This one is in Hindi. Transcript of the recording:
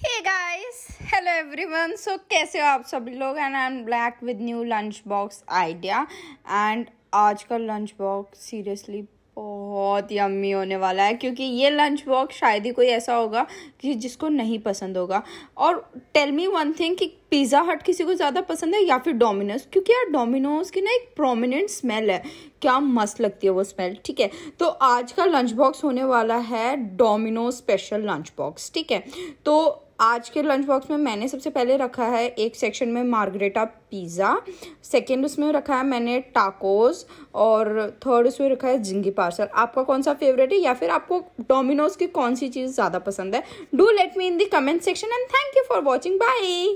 हे गाइस hello everyone. सो कैसे हो आप सभी लोग and I am back with new lunch box idea and आज का लंच बॉक्स सीरियसली बहुत ही अम्मी होने वाला है क्योंकि ये लंच बॉक्स शायद ही कोई ऐसा होगा कि जिसको नहीं पसंद होगा और टेल मी वन थिंग कि पिज़्ज़ा हट किसी को ज़्यादा पसंद है या फिर डोमिनोज क्योंकि यार डोमिनोज की ना एक प्रोमिनेंट स्मेल है क्या मस्त लगती है वो स्मेल ठीक है तो आज का लंच बॉक्स होने वाला है डोमिनोज स्पेशल लंच बॉक्स ठीक है तो आज के लंच बॉक्स में मैंने सबसे पहले रखा है एक सेक्शन में मार्गरेटा पिज़्ज़ा सेकेंड उसमें रखा है मैंने टाकोस और थर्ड उसमें रखा है जिंगी पार्सल आपका कौन सा फेवरेट है या फिर आपको डोमिनोज की कौन सी चीज़ ज़्यादा पसंद है do let me in the comment section and thank you for watching by